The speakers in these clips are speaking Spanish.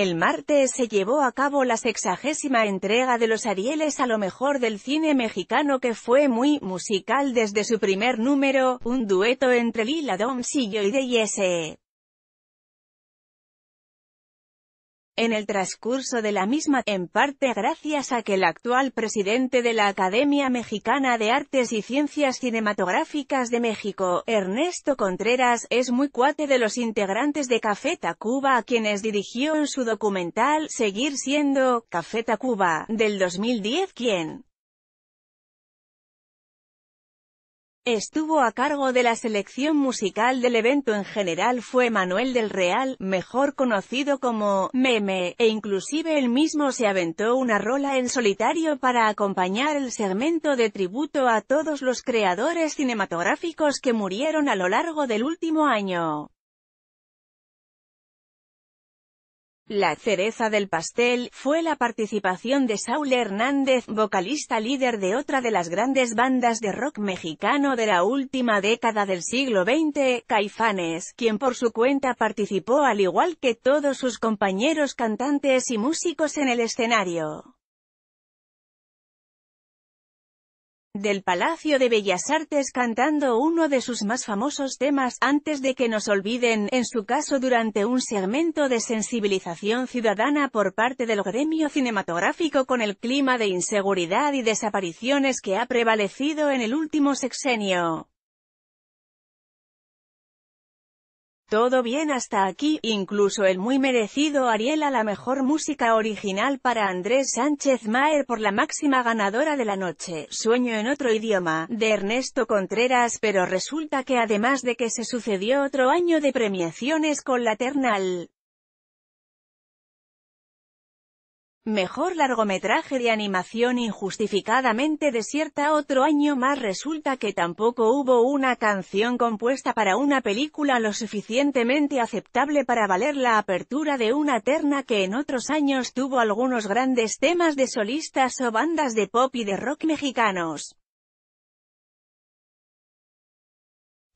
El martes se llevó a cabo la sexagésima entrega de los Arieles a lo mejor del cine mexicano que fue muy musical desde su primer número, un dueto entre Lila Sillo y Joy en el transcurso de la misma, en parte gracias a que el actual presidente de la Academia Mexicana de Artes y Ciencias Cinematográficas de México, Ernesto Contreras, es muy cuate de los integrantes de Café Tacuba a quienes dirigió en su documental Seguir siendo Café Tacuba, del 2010 quien estuvo a cargo de la selección musical del evento en general fue Manuel del Real, mejor conocido como Meme, e inclusive él mismo se aventó una rola en solitario para acompañar el segmento de tributo a todos los creadores cinematográficos que murieron a lo largo del último año. La cereza del pastel, fue la participación de Saúl Hernández, vocalista líder de otra de las grandes bandas de rock mexicano de la última década del siglo XX, Caifanes, quien por su cuenta participó al igual que todos sus compañeros cantantes y músicos en el escenario. del Palacio de Bellas Artes cantando uno de sus más famosos temas, antes de que nos olviden, en su caso durante un segmento de sensibilización ciudadana por parte del gremio cinematográfico con el clima de inseguridad y desapariciones que ha prevalecido en el último sexenio. Todo bien hasta aquí, incluso el muy merecido Ariel a la mejor música original para Andrés Sánchez Maer por la máxima ganadora de la noche, Sueño en otro idioma, de Ernesto Contreras pero resulta que además de que se sucedió otro año de premiaciones con la Ternal, Mejor largometraje de animación injustificadamente desierta Otro año más resulta que tampoco hubo una canción compuesta para una película lo suficientemente aceptable para valer la apertura de una terna que en otros años tuvo algunos grandes temas de solistas o bandas de pop y de rock mexicanos.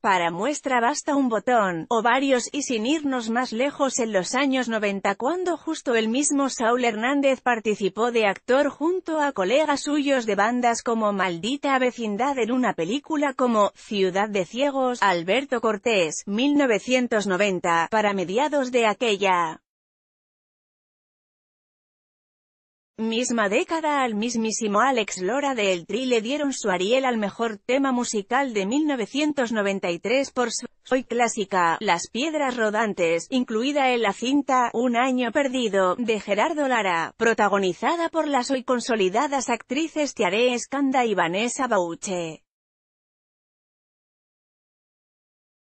Para muestra basta un botón, o varios, y sin irnos más lejos en los años 90 cuando justo el mismo Saul Hernández participó de actor junto a colegas suyos de bandas como Maldita Vecindad en una película como Ciudad de Ciegos, Alberto Cortés, 1990, para mediados de aquella Misma década al mismísimo Alex Lora de El Tri le dieron su Ariel al mejor tema musical de 1993 por su Soy Clásica, Las Piedras Rodantes, incluida en la cinta Un Año Perdido, de Gerardo Lara, protagonizada por las hoy consolidadas actrices Tiare Escanda y Vanessa Bauche.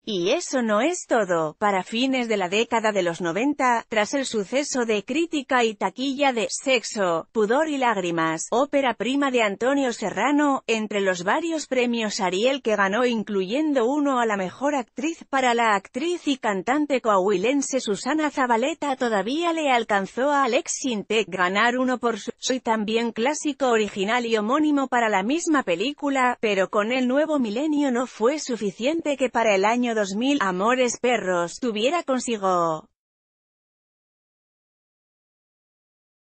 Y eso no es todo, para fines de la década de los 90, tras el suceso de crítica y taquilla de Sexo, Pudor y Lágrimas, ópera prima de Antonio Serrano, entre los varios premios Ariel que ganó incluyendo uno a la mejor actriz para la actriz y cantante coahuilense Susana Zabaleta todavía le alcanzó a Alex Sintek ganar uno por su soy también clásico original y homónimo para la misma película, pero con el nuevo milenio no fue suficiente que para el año 2000, Amores Perros, tuviera consigo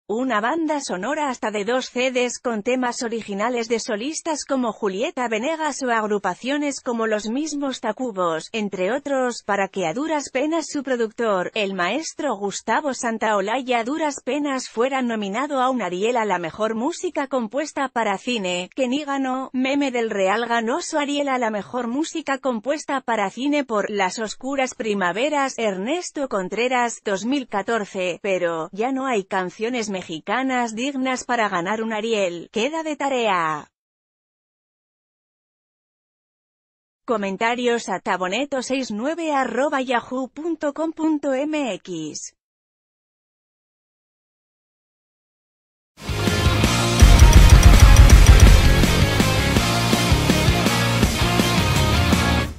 Una banda sonora hasta de dos CDs con temas originales de solistas como Julieta Venegas o agrupaciones como los mismos Tacubos, entre otros, para que a duras penas su productor, el maestro Gustavo Santaolalla a duras penas fuera nominado a un Ariel a la mejor música compuesta para cine, que ni ganó, Meme del Real ganó su Ariel a la mejor música compuesta para cine por Las Oscuras Primaveras, Ernesto Contreras, 2014, pero, ya no hay canciones mexicanas dignas para ganar un Ariel, queda de tarea. Comentarios a taboneto69